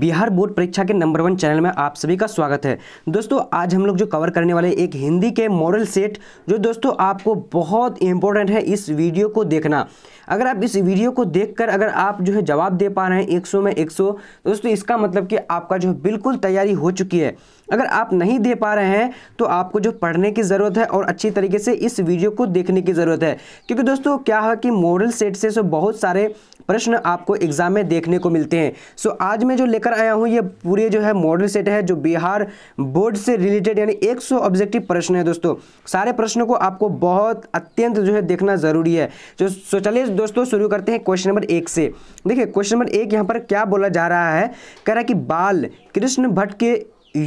Bihar board परीक्षा के number one channel में आप सभी का स्वागत है दोस्तों आज हम लोग जो कवर करने वाले एक हिंदी के मॉडल सेट जो दोस्तों आपको बहुत इंपॉर्टेंट है इस वीडियो को देखना अगर आप इस वीडियो को देखकर अगर आप जो है जवाब दे पा रहे हैं 100 में 100 दोस्तों इसका मतलब कि आपका जो है बिल्कुल तैयारी हो चुकी है अगर आप नहीं दे पा रहे हैं तो आपको जो पढ़ने की ज़रूरत है और अच्छी तरीके से इस वीडियो को देखने की ज़रूरत है क्योंकि दोस्तों क्या है कि मॉडल सेट से सो बहुत सारे प्रश्न आपको एग्जाम में देखने को मिलते हैं सो so, आज मैं जो लेकर आया हूँ ये पूरे जो है मॉडल सेट है जो बिहार बोर्ड से रिलेटेड यानी 100 ऑब्जेक्टिव प्रश्न है दोस्तों सारे प्रश्नों को आपको बहुत अत्यंत जो है देखना जरूरी है जो सो चलिए दोस्तों शुरू करते हैं क्वेश्चन नंबर एक से देखिए क्वेश्चन नंबर एक यहाँ पर क्या बोला जा रहा है कह रहा है कि बाल कृष्ण भट्ट के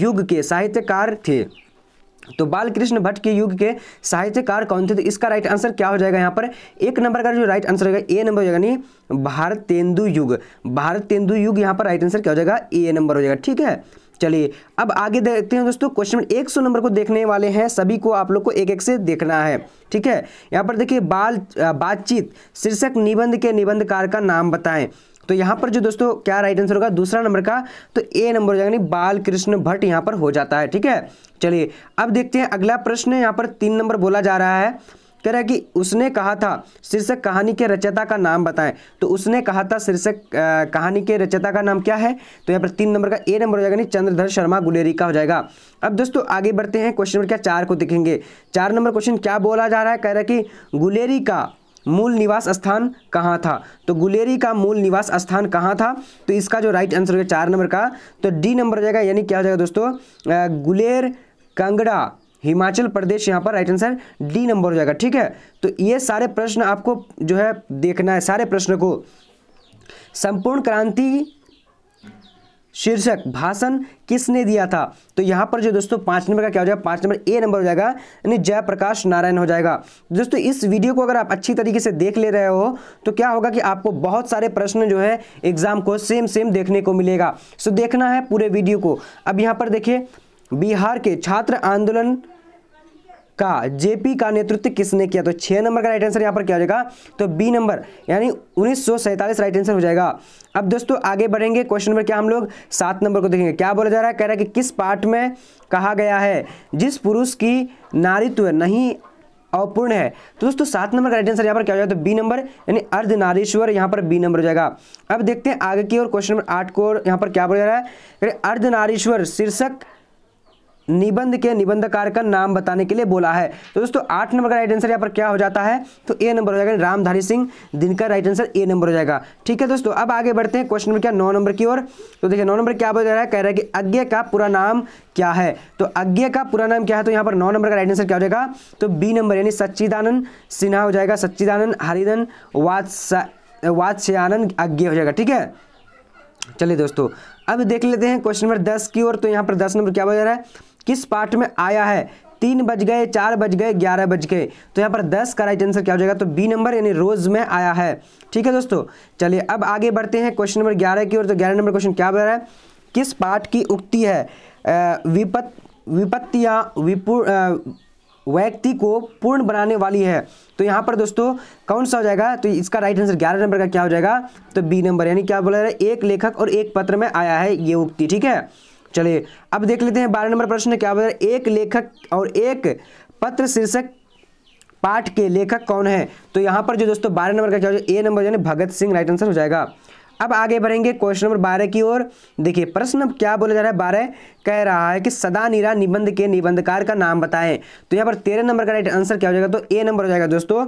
युग के साहित्यकार थे तो बालकृष्ण भट्ट के युग के साहित्यकार कौन थे तो इसका राइट आंसर क्या हो जाएगा यहाँ पर एक नंबर का जो राइट आंसर होगा ए नंबर हो जाएगा नहीं तेंदु युग तेंदु युग यहाँ पर राइट आंसर क्या हो जाएगा ए नंबर हो जाएगा ठीक है चलिए अब आगे देखते हैं दोस्तों क्वेश्चन एक सौ नंबर को देखने वाले हैं सभी को आप लोग को एक एक से देखना है ठीक है यहाँ पर देखिए बाल बातचीत शीर्षक निबंध के निबंधकार का नाम बताएं तो यहां पर जो दोस्तों क्या राइट आंसर होगा दूसरा नंबर का तो ए नंबर हो जाएगा बाल कृष्ण भट्ट यहां पर हो जाता है ठीक है चलिए अब देखते हैं अगला प्रश्न यहां पर तीन नंबर बोला जा रहा है कह रहा है कि उसने कहा था शीर्षक कहानी के रचयिता का नाम बताएं तो उसने कहा था शीर्षक कहानी के रचयिता का नाम क्या है तो यहाँ पर तीन नंबर का ए नंबर हो जाएगा नहीं चंद्रधर शर्मा गुलेरी का हो जाएगा अब दोस्तों आगे बढ़ते हैं क्वेश्चन नंबर क्या चार को देखेंगे चार नंबर क्वेश्चन क्या बोला जा रहा है कह रहा है कि गुलेरी का मूल निवास स्थान कहाँ था तो गुलेरी का मूल निवास स्थान कहाँ था तो इसका जो राइट आंसर हो गया चार नंबर का तो डी नंबर हो जाएगा यानी क्या हो जाएगा दोस्तों गुलेर कांगड़ा हिमाचल प्रदेश यहाँ पर राइट आंसर डी नंबर हो जाएगा ठीक है तो ये सारे प्रश्न आपको जो है देखना है सारे प्रश्न को संपूर्ण क्रांति शीर्षक भाषण किसने दिया था तो यहाँ पर जो दोस्तों पाँच नंबर का क्या हो जाएगा पांच नंबर ए नंबर हो जाएगा यानी जयप्रकाश नारायण हो जाएगा दोस्तों इस वीडियो को अगर आप अच्छी तरीके से देख ले रहे हो तो क्या होगा कि आपको बहुत सारे प्रश्न जो है एग्जाम को सेम सेम देखने को मिलेगा सो देखना है पूरे वीडियो को अब यहाँ पर देखिए बिहार के छात्र आंदोलन का जेपी का नेतृत्व किसने किया तो छह नंबर का राइट आंसर यहाँ पर क्या हो जाएगा तो बी नंबर यानी उन्नीस राइट आंसर हो जाएगा अब दोस्तों आगे बढ़ेंगे क्वेश्चन नंबर क्या हम लोग सात नंबर को देखेंगे क्या बोला जा रहा है कह रहा है कि किस पार्ट में कहा गया है जिस पुरुष की नारित्व नहीं अपूर्ण है तो दोस्तों सात नंबर का राइट आंसर यहाँ पर क्या हो जाएगा तो बी नंबर यानी अर्ध नारेश्वर यहाँ पर बी नंबर हो जाएगा अब देखते हैं आगे की ओर क्वेश्चन नंबर आठ को यहाँ पर क्या बोला जा रहा है अर्ध नारेश्वर शीर्षक निबंध के निबंधकार का नाम बताने के लिए बोला है तो दोस्तों आठ नंबर का राइट आंसर यहाँ पर क्या हो जाता है तो ए नंबर हो जाएगा Ramdhari Singh Dinkar right answer A number हो जाएगा ठीक है दोस्तों अब आगे बढ़ते हैं क्वेश्चन नंबर क्या नौ नंबर की ओर तो देखिए नौ नंबर क्या बोल रहा है कह रहा है कि अज्ञे का पूरा नाम क्या है तो अज्ञे का पूरा नाम क्या है तो यहाँ पर नौ नंबर का राइट आंसर क्या हो जाएगा तो बी नंबर यानी सच्चिदानंद सिन्हा हो जाएगा सच्चिदानंद हरिदन वात्स वात्स्यानंद अज्ञे हो जाएगा ठीक है चलिए दोस्तों अब देख लेते हैं क्वेश्चन नंबर दस की ओर तो यहाँ पर दस नंबर क्या बोल रहा है किस पार्ट में आया है तीन बज गए चार बज गए ग्यारह बज गए तो यहाँ पर दस का राइट आंसर क्या हो जाएगा तो बी नंबर यानी रोज में आया है ठीक है दोस्तों चलिए अब आगे बढ़ते हैं क्वेश्चन नंबर ग्यारह की ओर तो ग्यारह नंबर क्वेश्चन क्या बता रहा है किस पाठ की उक्ति है विपत् विपत्तियाँ विपुर व्यक्ति को पूर्ण बनाने वाली है तो यहाँ पर दोस्तों कौन सा हो जाएगा तो इसका राइट आंसर ग्यारह नंबर का क्या हो जाएगा तो बी नंबर यानी क्या बोला जा रहा है एक लेखक और एक पत्र में आया है ये उक्ति ठीक है चलिए अब देख लेते हैं बारह नंबर प्रश्न क्या बोल एक लेखक और एक पत्र शीर्षक पाठ के लेखक कौन है तो यहाँ पर जो दोस्तों बारह नंबर का क्या हो जाएगा ए नंबर यानी भगत सिंह राइट आंसर हो जाएगा अब आगे बढ़ेंगे क्वेश्चन नंबर बारह की ओर देखिए प्रश्न क्या बोला जा रहा है बारह कह रहा है कि सदा नीरा निबंध के निबंधकार का नाम बताएं तो यहाँ पर तेरह नंबर का राइट आंसर क्या हो जाएगा तो ए नंबर हो जाएगा दोस्तों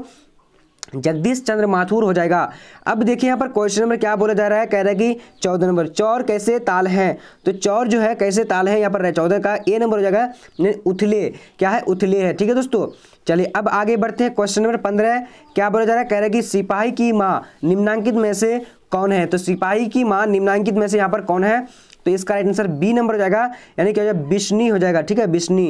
जगदीश चंद्र माथुर हो जाएगा अब देखिए यहाँ पर क्वेश्चन नंबर क्या बोला जा रहा है कह रहा है कि चौदह नंबर चौर कैसे ताल हैं तो चौर जो है कैसे ताल है यहाँ पर चौदह का ए नंबर हो जाएगा उथले क्या है उथले है ठीक है दोस्तों चलिए अब आगे बढ़ते हैं क्वेश्चन नंबर पंद्रह क्या बोला जा रहा है कह रहा है कि सिपाही की माँ निम्नांकित में से कौन है तो सिपाही की माँ निम्नांकित में से यहाँ पर कौन है तो इसका राइट आंसर बी नंबर हो जाएगा यानी क्या हो जाएगा बिश्नी हो जाएगा ठीक है बिश्नी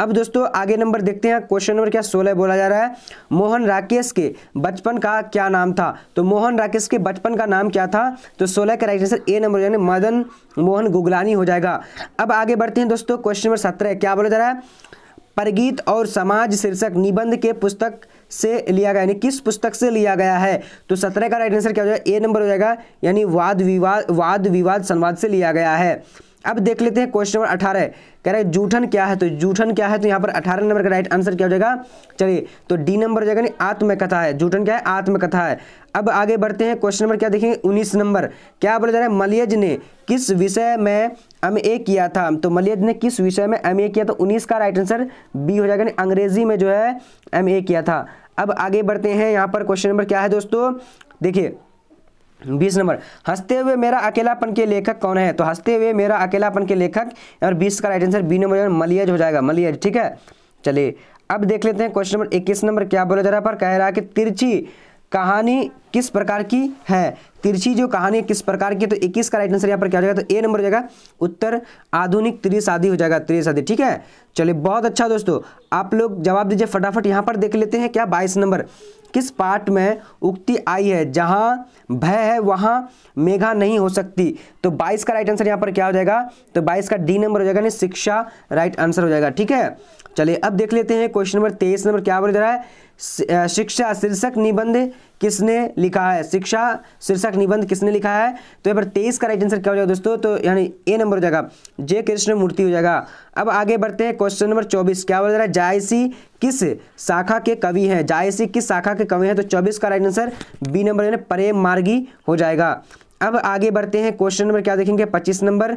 अब दोस्तों आगे नंबर देखते हैं क्वेश्चन नंबर क्या सोलह बोला जा रहा है मोहन राकेश के बचपन का क्या नाम था तो मोहन राकेश के बचपन का नाम क्या था तो सोलह का राइट आंसर ए नंबर यानी मदन मोहन गुगलानी हो जाएगा अब आगे बढ़ते हैं दोस्तों क्वेश्चन नंबर सत्रह क्या बोला जा रहा है परगीत और समाज शीर्षक निबंध के पुस्तक से लिया गया यानी किस पुस्तक से लिया गया है तो सत्रह का राइट आंसर क्या हो जाएगा ए नंबर हो जाएगा यानी वाद विवाद वाद विवाद संवाद से लिया गया है अब देख लेते हैं क्वेश्चन नंबर अठारह कह रहे हैं जूठन क्या है तो जूठन क्या है तो यहाँ पर अठारह नंबर का राइट आंसर क्या हो जाएगा चलिए तो डी नंबर हो जाएगा नहीं आत्मकथा है जूठन क्या है आत्मकथा है अब आगे बढ़ते हैं क्वेश्चन नंबर क्या देखेंगे उन्नीस नंबर क्या बोला जा रहा है मलियज ने किस विषय में एम ए किया था तो मलियज ने किस विषय में एम ए किया तो उन्नीस का राइट आंसर बी हो जाएगा नहीं अंग्रेजी में जो है एम ए किया था अब आगे बढ़ते हैं यहाँ पर क्वेश्चन नंबर क्या है दोस्तों देखिए बीस नंबर हंसते हुए मेरा अकेलापन के लेखक कौन है तो हंसते हुए मेरा अकेलापन के लेखक और बीस का राइट आंसर बी नंबर मलियज हो जाएगा मलियज ठीक है चलिए अब देख लेते हैं क्वेश्चन नंबर इक्कीस नंबर क्या बोला जा रहा है पर कह रहा है कि तिरछी कहानी किस प्रकार की है तिरछी जो कहानी किस प्रकार की तो 21 का राइट आंसर यहाँ पर क्या हो जाएगा तो ए नंबर हो जाएगा उत्तर आधुनिक त्रिशादी हो जाएगा त्रिशादी ठीक है चलिए बहुत अच्छा दोस्तों आप लोग जवाब दीजिए फटाफट यहाँ पर देख लेते हैं क्या बाईस नंबर किस पार्ट में उक्ति आई है जहाँ भय है वहाँ मेघा नहीं हो सकती तो बाईस का राइट आंसर यहाँ पर क्या हो जाएगा तो बाईस का डी नंबर हो जाएगा नहीं शिक्षा राइट आंसर हो जाएगा ठीक है चलिए अब देख लेते हैं क्वेश्चन नंबर तेईस नंबर क्या बोल जा रहा है शिक्षा शीर्षक निबंध किसने लिखा है शिक्षा शीर्षक निबंध किसने लिखा है तो यहाँ पर तेईस का राइट आंसर क्या हो जाएगा दोस्तों तो यानी ए नंबर हो जाएगा जय कृष्ण मूर्ति हो जाएगा अब आगे बढ़ते हैं क्वेश्चन नंबर चौबीस क्या बोला जा रहा है जायसी किस शाखा के कवि हैं जायसी किस शाखा के कवि हैं तो चौबीस का राइट आंसर बी नंबर यानी प्रेम मार्गी हो जाएगा अब आगे बढ़ते हैं क्वेश्चन नंबर क्या देखेंगे पच्चीस नंबर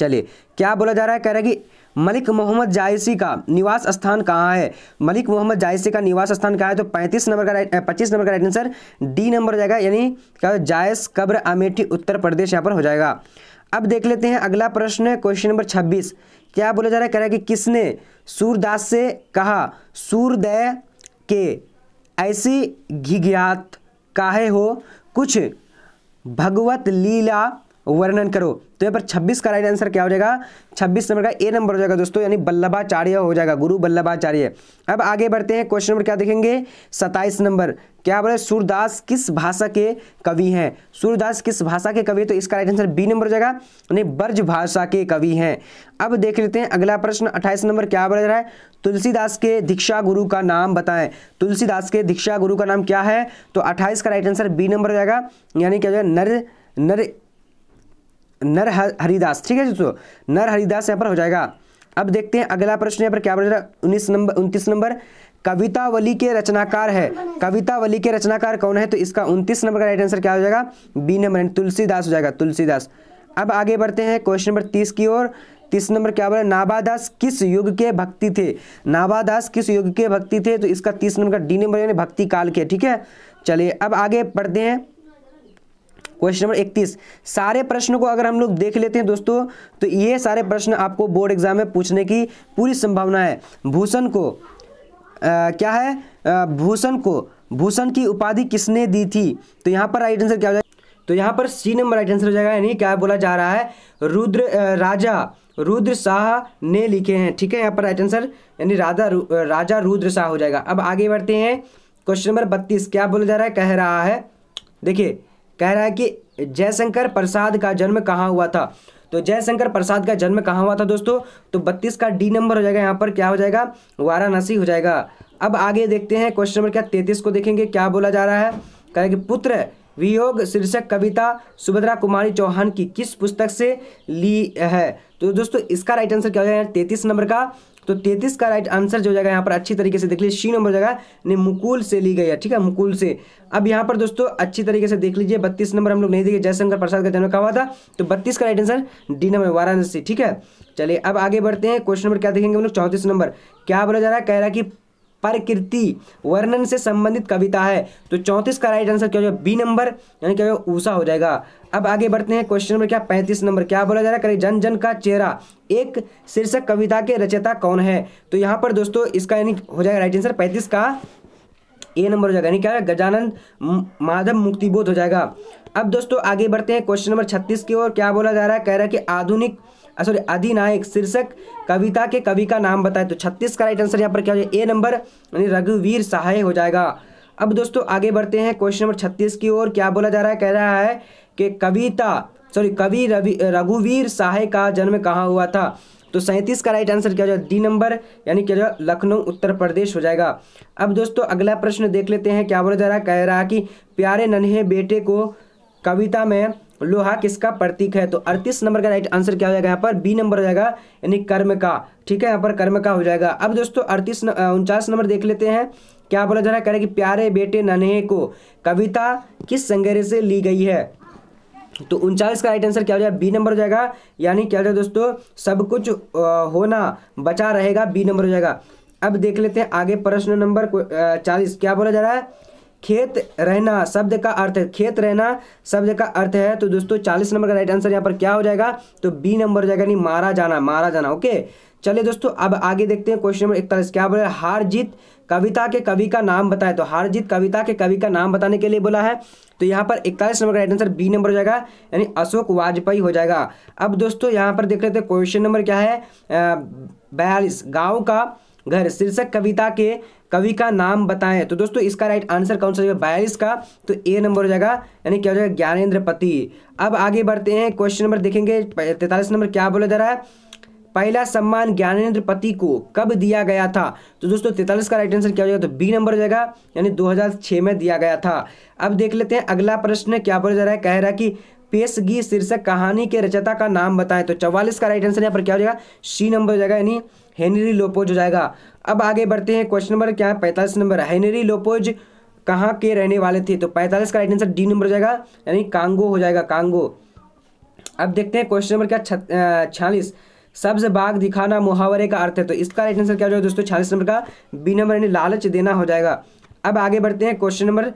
चलिए क्या बोला जा रहा है कह रहा है कि मलिक मोहम्मद जायसी का निवास स्थान कहाँ है मलिक मोहम्मद जायसी का निवास स्थान कहाँ है तो 35 नंबर का राइट पच्चीस नंबर का राइट आंसर डी नंबर हो जाएगा यानी क्या जायस कब्र अमेठी उत्तर प्रदेश यहाँ पर हो जाएगा अब देख लेते हैं अगला प्रश्न क्वेश्चन नंबर छब्बीस क्या बोला जा रहा है कह रहा है कि किसने सूरदास से कहा सूर्योदय के ऐसी घिघ्यात काहे हो कुछ भगवत लीला वर्णन करो तो यहाँ पर 26 का राइट आंसर क्या हो जाएगा 26 नंबर का ए नंबर हो जाएगा दोस्तों यानी बल्लभाचार्य हो जाएगा गुरु बल्लभाचार्य अब आगे बढ़ते हैं क्वेश्चन नंबर क्या देखेंगे 27 नंबर क्या बोले सूरदास किस भाषा के कवि हैं सूरदास किस भाषा के कवि तो इसका राइट आंसर बी नंबर हो जाएगा यानी ब्रज भाषा के कवि हैं अब देख लेते हैं अगला प्रश्न अट्ठाईस नंबर क्या बोल रहा है तुलसीदास के दीक्षा गुरु का नाम बताएं तुलसीदास के दीक्षा गुरु का नाम क्या है तो अट्ठाईस का राइट आंसर बी नंबर हो जाएगा यानी क्या हो जाएगा नर नर नर हरिदास ठीक है दोस्तों नर हरिदास यहाँ पर हो जाएगा अब देखते हैं अगला प्रश्न यहाँ पर क्या जाएगा उन्नीस नंबर उनतीस नंबर कवितावली के रचनाकार है कवितावली के रचनाकार कौन है तो इसका उनतीस नंबर का राइट आंसर क्या हो जाएगा बी नंबर तुलसीदास हो जाएगा तुलसीदास अब आगे बढ़ते हैं क्वेश्चन नंबर तीस की ओर तीस नंबर क्या बोल हैं नाबादास किस युग के भक्ति थे नाबादास किस युग के भक्ति थे तो इसका तीस नंबर का डी नंबर यानी भक्ति काल के ठीक है चलिए अब आगे बढ़ते हैं क्वेश्चन नंबर इकतीस सारे प्रश्नों को अगर हम लोग देख लेते हैं दोस्तों तो ये सारे प्रश्न आपको बोर्ड एग्जाम में पूछने की पूरी संभावना है भूषण को आ, क्या है भूषण को भूषण की उपाधि किसने दी थी तो यहाँ पर राइट आंसर क्या हो जाएगा तो यहाँ पर सी नंबर राइट आंसर हो जाएगा यानी क्या बोला जा रहा है रुद्र राजा रुद्र शाह ने लिखे हैं ठीक है यहाँ पर राइट आंसर यानी राधा राजा रुद्र शाह हो जाएगा अब आगे बढ़ते हैं क्वेश्चन नंबर बत्तीस क्या बोला जा रहा है कह रहा है देखिए कह रहा है कि जयशंकर प्रसाद का जन्म कहाँ हुआ था तो जयशंकर प्रसाद का जन्म कहाँ हुआ था दोस्तों तो बत्तीस का डी नंबर हो जाएगा यहाँ पर क्या हो जाएगा वाराणसी हो जाएगा अब आगे देखते हैं क्वेश्चन नंबर क्या तैतीस को देखेंगे क्या बोला जा रहा है कह रहा है कि पुत्र वियोग शीर्षक कविता सुभद्रा कुमारी चौहान की किस पुस्तक से ली है तो दोस्तों इसका राइट आंसर क्या हो जाएगा तैतीस नंबर का तो तैतीस का राइट आंसर जो हो जाएगा यहाँ पर अच्छी तरीके से देख लीजिए सी नंबर जगह ने मुकुल से ली गई है ठीक है मुकुल से अब यहाँ पर दोस्तों अच्छी तरीके से देख लीजिए बत्तीस नंबर हम लोग नहीं देखे जयशंकर प्रसाद का जन्म कहा हुआ था तो बत्तीस का right answer D number Varanasi ठीक है चलिए अब आगे बढ़ते हैं क्वेश्चन नंबर क्या देखेंगे हम लोग चौंतीस नंबर क्या बोला जा रहा है कह रहा है कि प्रकृति वर्णन से संबंधित कविता है तो चौंतीस का राइट आंसर क्या हो जाएगा बी नंबर यानी क्या ऊषा हो जाएगा अब आगे बढ़ते हैं क्वेश्चन नंबर क्या पैंतीस नंबर क्या बोला जा रहा है जन जन का चेहरा एक शीर्षक कविता के रचयिता कौन है तो यहाँ पर दोस्तों इसका यानी हो जाएगा राइट आंसर पैंतीस का ए नंबर हो जाएगा यानी क्या गजानंद माधव मुक्तिबोध हो जाएगा अब दोस्तों आगे बढ़ते हैं क्वेश्चन नंबर छत्तीस की ओर क्या बोला जा रहा है कह रहा है कि आधुनिक सॉरी अधिनायक शीर्षक कविता के कवि का नाम बताए तो छत्तीस का राइट आंसर यहाँ पर क्या हो जाएगा ए नंबर यानी रघुवीर सहाय हो जाएगा अब दोस्तों आगे बढ़ते हैं क्वेश्चन नंबर छत्तीस की ओर क्या बोला जा रहा है कह रहा है कि कविता सॉरी कवि रवि रघुवीर सहाय का जन्म कहाँ हुआ था तो सैंतीस का राइट आंसर क्या हो जाएगा डी नंबर यानी क्या हो जाएगा लखनऊ उत्तर प्रदेश हो जाएगा अब दोस्तों अगला प्रश्न देख लेते हैं क्या बोला जा रहा है कह रहा है कि प्यारे नन्हे बेटे को कविता में लोहा किसका प्रतीक है तो अड़तीस नंबर का राइट आंसर क्या हो जाएगा यहाँ पर बी नंबर हो जाएगा यानी कर्म का ठीक है यहाँ पर कर्म का हो जाएगा अब दोस्तों अड़तीस उनचास नंबर देख लेते हैं क्या बोला जा रहा है कह रहे कि प्यारे बेटे नन्हे को कविता किस संग्रह से ली गई है तो उनचालीस का राइट आंसर क्या हो जाएगा बी नंबर हो जाएगा यानी क्या हो जाएगा दोस्तों सब कुछ होना बचा रहेगा बी नंबर हो जाएगा अब देख लेते हैं आगे प्रश्न नंबर चालीस क्या बोला जा रहा है खेत रहना शब्द का अर्थ है खेत रहना शब्द का अर्थ है तो दोस्तों चालीस नंबर का राइट आंसर यहाँ पर क्या हो जाएगा तो बी नंबर हो जाएगा नहीं मारा जाना मारा जाना ओके चलिए दोस्तों अब आगे देखते हैं क्वेश्चन नंबर इकतालीस क्या बोला हार जीत कविता के कवि का नाम बताए तो हार जीत कविता के कवि का नाम बताने के लिए बोला है तो यहाँ पर इकतालीस नंबर का राइट आंसर बी नंबर हो जाएगा यानी अशोक वाजपेयी हो जाएगा अब दोस्तों यहाँ पर देख लेते हैं क्वेश्चन नंबर क्या है बयालीस गाँव का घर शीर्षक कविता के कवि का नाम बताएं तो दोस्तों इसका राइट आंसर कौन सा बयालीस का तो ए नंबर हो जाएगा यानी क्या हो जाएगा ज्ञानेन्द्र पति अब आगे बढ़ते हैं क्वेश्चन नंबर देखेंगे तैतालीस नंबर क्या बोला जा रहा है पहला सम्मान ज्ञानेन्द्र पति को कब दिया गया था तो दोस्तों तैतालीस का राइट आंसर क्या हो जाएगा तो बी नंबर हो जाएगा यानी छह में दिया गया था अब देख लेते हैं अगला प्रश्न क्या बोला जा रहा है कह रहा है कि पेशगी शीर्षक कहानी के रचयिता का नाम बताएं तो चौवालीस का राइट आंसर यहाँ पर क्या हो जाएगा सी नंबर हो जाएगा यानी हेनरी लोपोज हो जाएगा अब आगे बढ़ते हैं क्वेश्चन नंबर क्या है पैंतालीस नंबर हेनरी लोपोज कहाँ के रहने वाले थे तो पैंतालीस का राइट आंसर डी नंबर हो जाएगा यानी कांगो हो जाएगा कांगो अब देखते हैं क्वेश्चन नंबर क्या छियालीस सब्ज बाग दिखाना मुहावरे का अर्थ है तो इसका राइट आंसर क्या हो जाएगा दोस्तों छियालीस नंबर का बी नंबर यानी लालच देना हो जाएगा अब आगे बढ़ते हैं क्वेश्चन नंबर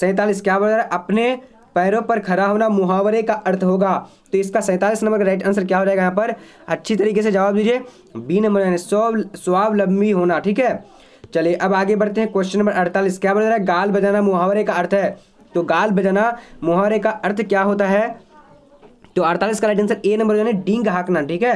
सैतालीस क्या बोल रहा है अपने पैरों पर खड़ा होना मुहावरे का अर्थ होगा तो इसका सैंतालीस नंबर का राइट आंसर क्या हो जाएगा यहाँ पर अच्छी तरीके से जवाब दीजिए बी नंबर स्वावलंबी होना ठीक है चलिए अब आगे बढ़ते हैं क्वेश्चन नंबर अड़तालीस क्या बोल जा रहा है गाल बजाना मुहावरे का अर्थ है तो गाल बजाना मुहावरे का अर्थ क्या होता है तो अड़तालीस का राइट आंसर ए नंबर डिंग हाँकना ठीक है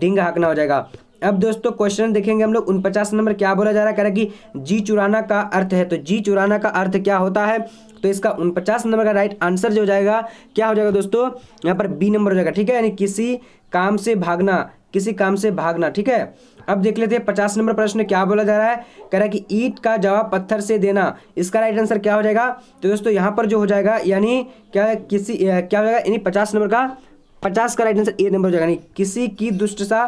डिंग हाँकना हो जाएगा अब दोस्तों क्वेश्चन देखेंगे हम लोग उनपचास नंबर क्या बोला जा रहा है कह रहा कि जी चुराना का अर्थ है तो जी चुराना का अर्थ क्या होता है तो इसका उनपचास नंबर का राइट आंसर जो हो जाएगा क्या हो जाएगा दोस्तों यहाँ पर बी नंबर हो जाएगा ठीक है यानी किसी काम से भागना किसी काम से भागना ठीक है अब देख लेते हैं पचास नंबर प्रश्न क्या बोला जा रहा है कह रहा है कि ईट का जवाब पत्थर से देना इसका राइट आंसर क्या हो जाएगा तो दोस्तों यहाँ पर जो हो जाएगा यानी क्या किसी क्या हो जाएगा यानी पचास नंबर का पचास का राइट आंसर ए नंबर हो जाएगा यानी किसी की दुष्टता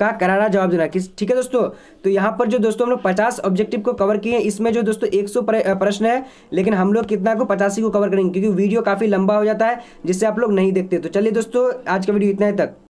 का करारा जवाब देना किस ठीक है दोस्तों तो यहाँ पर जो दोस्तों हम लोग पचास ऑब्जेक्टिव को कवर किए हैं इसमें जो दोस्तों एक सौ प्रश्न है लेकिन हम लोग कितना को पचासी को कवर करेंगे क्योंकि वीडियो काफ़ी लंबा हो जाता है जिससे आप लोग नहीं देखते तो चलिए दोस्तों आज का वीडियो इतना ही तक